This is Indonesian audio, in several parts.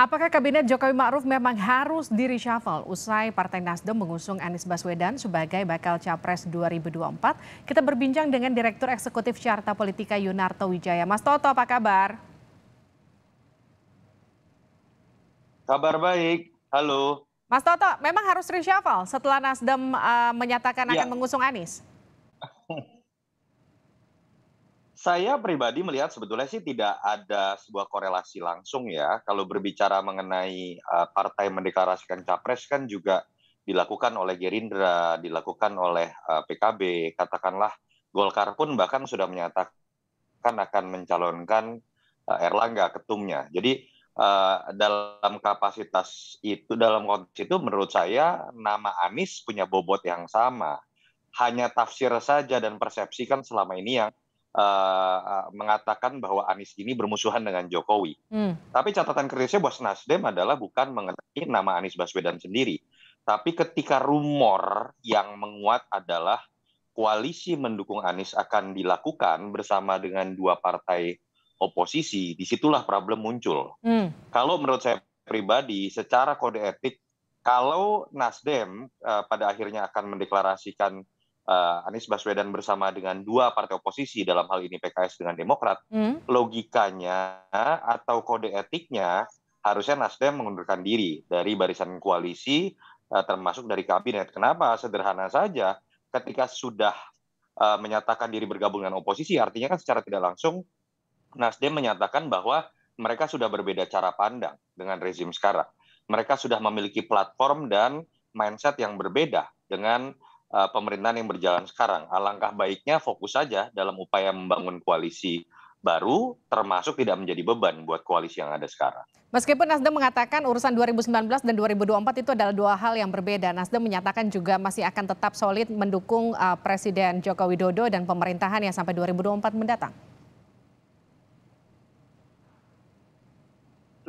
Apakah kabinet Jokowi Ma'ruf memang harus di-reshuffle usai Partai Nasdem mengusung Anies Baswedan sebagai bakal capres 2024? Kita berbincang dengan Direktur Eksekutif Carta Politika Yunarto Wijaya. Mas Toto, apa kabar? Kabar baik. Halo. Mas Toto, memang harus reshuffle setelah Nasdem uh, menyatakan ya. akan mengusung Anies? saya pribadi melihat sebetulnya sih tidak ada sebuah korelasi langsung ya. Kalau berbicara mengenai eh, partai mendeklarasikan capres kan juga dilakukan oleh Gerindra, dilakukan oleh eh, PKB, katakanlah Golkar pun bahkan sudah menyatakan akan mencalonkan uh, Erlangga ketumnya. Jadi dalam kapasitas itu dalam konteks itu menurut saya nama Anies punya bobot yang sama. Hanya tafsir saja dan persepsi kan selama ini yang uh, mengatakan bahwa Anies ini bermusuhan dengan Jokowi. Hmm. Tapi catatan kritisnya bos Nasdem adalah bukan mengenai nama Anies Baswedan sendiri, tapi ketika rumor yang menguat adalah koalisi mendukung Anies akan dilakukan bersama dengan dua partai oposisi, disitulah problem muncul. Hmm. Kalau menurut saya pribadi, secara kode etik, kalau Nasdem uh, pada akhirnya akan mendeklarasikan uh, Anies Baswedan bersama dengan dua partai oposisi dalam hal ini PKS dengan Demokrat, hmm. logikanya atau kode etiknya harusnya Nasdem mengundurkan diri dari barisan koalisi uh, termasuk dari kabinet. Kenapa? Sederhana saja, ketika sudah uh, menyatakan diri bergabung dengan oposisi, artinya kan secara tidak langsung Nasdem menyatakan bahwa mereka sudah berbeda cara pandang dengan rezim sekarang. Mereka sudah memiliki platform dan mindset yang berbeda dengan Eh, pemerintahan yang berjalan sekarang. Alangkah baiknya fokus saja dalam upaya membangun koalisi baru termasuk tidak menjadi beban buat koalisi yang ada sekarang. Meskipun Nasdem mengatakan urusan 2019 dan 2024 itu adalah dua hal yang berbeda, Nasdem menyatakan juga masih akan tetap solid mendukung uh, Presiden Joko Widodo dan pemerintahan yang sampai 2024 mendatang.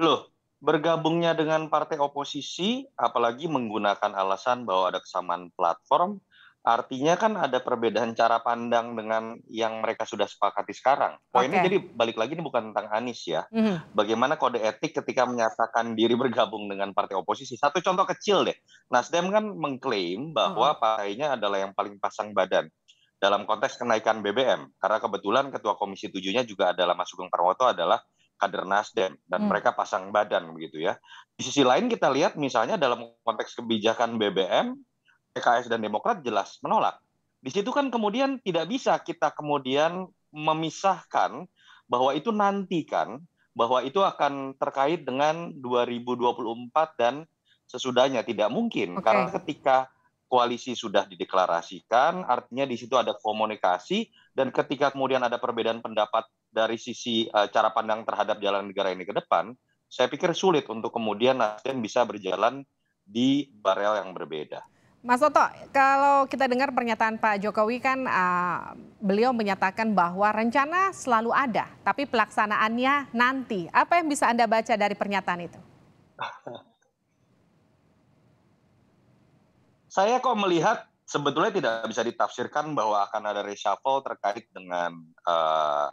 Loh, bergabungnya dengan partai oposisi apalagi menggunakan alasan bahwa ada kesamaan platform Artinya kan ada perbedaan cara pandang dengan yang mereka sudah sepakati sekarang. Poinnya okay. jadi balik lagi ini bukan tentang Anies ya. Mm. Bagaimana kode etik ketika menyatakan diri bergabung dengan partai oposisi. Satu contoh kecil deh. Nasdem kan mengklaim bahwa mm. partainya adalah yang paling pasang badan dalam konteks kenaikan BBM. Karena kebetulan ketua komisi tujuhnya juga adalah Mas Sugeng Parwoto adalah kader Nasdem dan hmm. mereka pasang badan begitu ya. Di sisi lain kita lihat misalnya dalam konteks kebijakan BBM PKS dan Demokrat jelas menolak. Di situ kan kemudian tidak bisa kita kemudian memisahkan bahwa itu nanti kan bahwa itu akan terkait dengan 2024 dan sesudahnya tidak mungkin okay. karena ketika koalisi sudah dideklarasikan artinya di situ ada komunikasi dan ketika kemudian ada perbedaan pendapat dari sisi uh, cara pandang terhadap jalan negara ini ke depan saya pikir sulit untuk kemudian Nasdem bisa berjalan di barel yang berbeda. Mas Toto, kalau kita dengar pernyataan Pak Jokowi kan uh, beliau menyatakan bahwa rencana selalu ada, tapi pelaksanaannya nanti. Apa yang bisa Anda baca dari pernyataan itu? Saya kok melihat sebetulnya tidak bisa ditafsirkan bahwa akan ada reshuffle terkait dengan uh,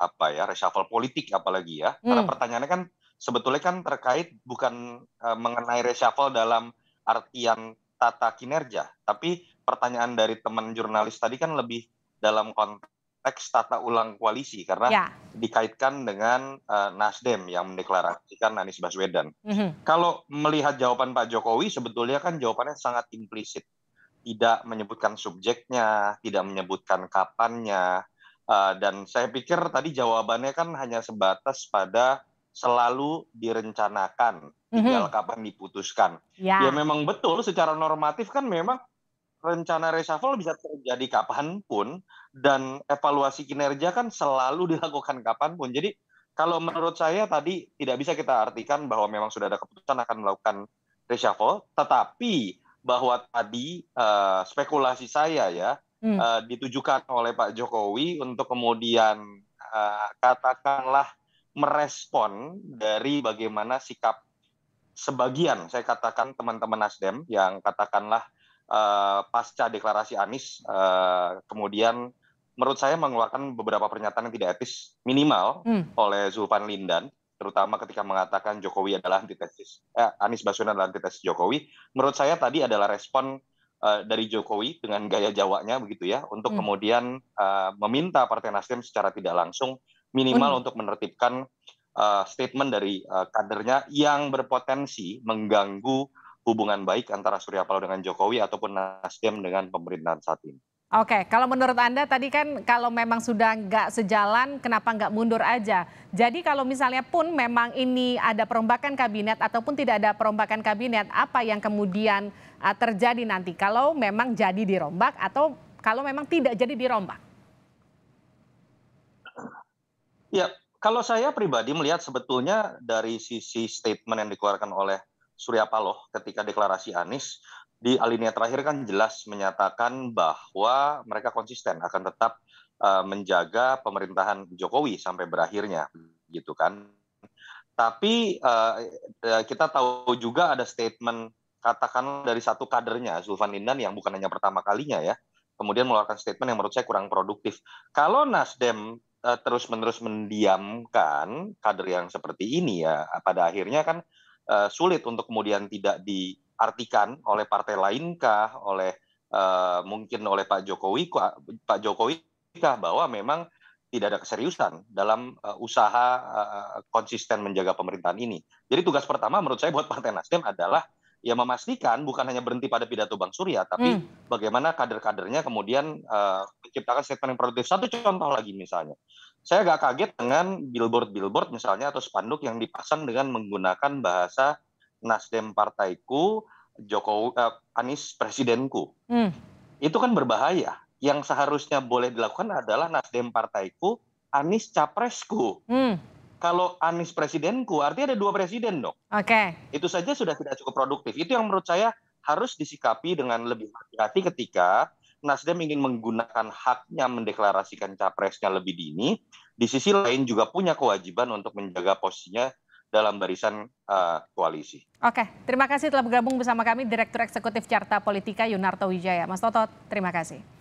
apa ya, reshuffle politik apalagi ya. Hmm. Karena pertanyaannya kan sebetulnya kan terkait bukan uh, mengenai reshuffle dalam artian tata kinerja. Tapi pertanyaan dari teman jurnalis tadi kan lebih dalam konteks tata ulang koalisi karena ya. dikaitkan dengan uh, Nasdem yang mendeklarasikan Anies Baswedan. Mm -hmm. Kalau melihat jawaban Pak Jokowi sebetulnya kan jawabannya sangat implisit. Tidak menyebutkan subjeknya, tidak menyebutkan kapannya. Uh, dan saya pikir tadi jawabannya kan hanya sebatas pada selalu direncanakan, mhm. tinggal mm -hmm. kapan diputuskan. Ya. ya memang betul secara normatif kan memang rencana reshuffle bisa terjadi kapanpun dan evaluasi kinerja kan selalu dilakukan kapanpun. Jadi kalau menurut saya tadi tidak bisa kita artikan bahwa memang sudah ada keputusan akan melakukan reshuffle, tetapi bahwa tadi uh, spekulasi saya ya hmm. uh, ditujukan oleh Pak Jokowi untuk kemudian uh, katakanlah merespon dari bagaimana sikap sebagian saya katakan teman-teman Nasdem yang katakanlah uh, pasca deklarasi Anies uh, kemudian menurut saya mengeluarkan beberapa pernyataan yang tidak etis minimal hmm. oleh Zulfan Lindan terutama ketika mengatakan Jokowi adalah antitesis eh, Anies Baswedan adalah antitesis Jokowi menurut saya tadi adalah respon uh, dari Jokowi dengan gaya Jawanya begitu ya untuk hmm. kemudian uh, meminta Partai Nasdem secara tidak langsung minimal untuk menertibkan uh, statement dari uh, kadernya yang berpotensi mengganggu hubungan baik antara Surya Paloh dengan Jokowi ataupun Nasdem dengan pemerintahan saat ini. Oke, kalau menurut Anda tadi kan kalau memang sudah nggak sejalan, kenapa nggak mundur aja? Jadi kalau misalnya pun memang ini ada perombakan kabinet ataupun tidak ada perombakan kabinet, apa yang kemudian uh, terjadi nanti kalau memang jadi dirombak atau kalau memang tidak jadi dirombak? ya kalau saya pribadi melihat sebetulnya dari sisi statement yang dikeluarkan oleh Surya Paloh ketika deklarasi Anies di alinea terakhir kan jelas menyatakan bahwa mereka konsisten akan tetap uh, menjaga pemerintahan Jokowi sampai berakhirnya gitu kan. Tapi uh, kita tahu juga ada statement katakan dari satu kadernya Zulfan Lindan yang bukan hanya pertama kalinya ya. Kemudian mengeluarkan statement yang menurut saya kurang produktif. Kalau Nasdem uh, terus-menerus mendiamkan kader yang seperti ini ya pada akhirnya kan uh, sulit untuk kemudian tidak diartikan oleh partai lainkah oleh uh, mungkin oleh Pak Jokowi Pak Jokowi kah bahwa memang tidak ada keseriusan dalam uh, usaha uh, konsisten menjaga pemerintahan ini. Jadi tugas pertama menurut saya buat Partai Nasdem adalah ya memastikan bukan hanya berhenti pada pidato Bang Surya, tapi hmm. bagaimana kader-kadernya kemudian uh, menciptakan statement yang produktif. Satu contoh lagi misalnya, saya agak kaget dengan billboard-billboard misalnya atau spanduk yang dipasang dengan menggunakan bahasa Nasdem partaiku, Jokowi, uh, eh, Anies presidenku. Hmm. Itu kan berbahaya. Yang seharusnya boleh dilakukan adalah Nasdem partaiku, Anies capresku. Hmm kalau Anies presidenku, artinya ada dua presiden dong. Oke. Okay. Itu saja sudah tidak cukup produktif. Itu yang menurut saya harus disikapi dengan lebih hati-hati ketika Nasdem ingin menggunakan haknya mendeklarasikan capresnya lebih dini. Di sisi lain juga punya kewajiban untuk menjaga posisinya dalam barisan uh, koalisi. Oke, terima kasih telah bergabung bersama kami Direktur Eksekutif Carta Politika Yunarto Wijaya. Mas Toto, terima kasih.